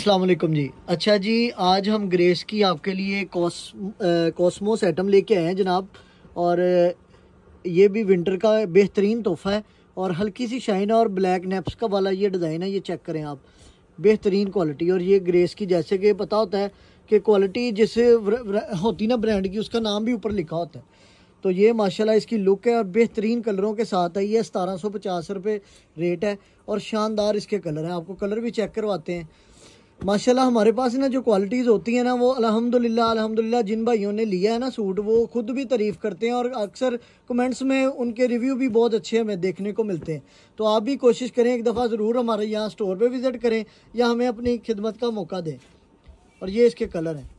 असलम जी अच्छा जी आज हम ग्रेस की आपके लिए कॉस कॉस्मोस आइटम लेके आए हैं जनाब और ये भी विंटर का बेहतरीन तोहफ़ा है और हल्की सी शाइन और ब्लैक नेप्स का वाला ये डिज़ाइन है ये चेक करें आप बेहतरीन क्वालिटी और ये ग्रेस की जैसे कि पता होता है कि क्वालिटी जिस होती ना ब्रांड की उसका नाम भी ऊपर लिखा होता है तो ये माशाल्लाह इसकी लुक है और बेहतरीन कलरों के साथ है ये सतारह सौ पचास रुपये रेट है और शानदार इसके कलर हैं आपको कलर भी चेक करवाते हैं माशाल्लाह हमारे पास ना जो क्वालिटीज़ होती है ना वो अल्हम्दुलिल्लाह अल्हम्दुलिल्लाह जिन भाइयों ने लिया है ना सूट वो खुद भी तारीफ़ करते हैं और अक्सर कमेंट्स में उनके रिव्यू भी बहुत अच्छे हमें देखने को मिलते हैं तो आप भी कोशिश करें एक दफ़ा ज़रूर हमारे यहाँ स्टोर पर विज़िट करें या हमें अपनी खिदमत का मौका दें और ये इसके कलर हैं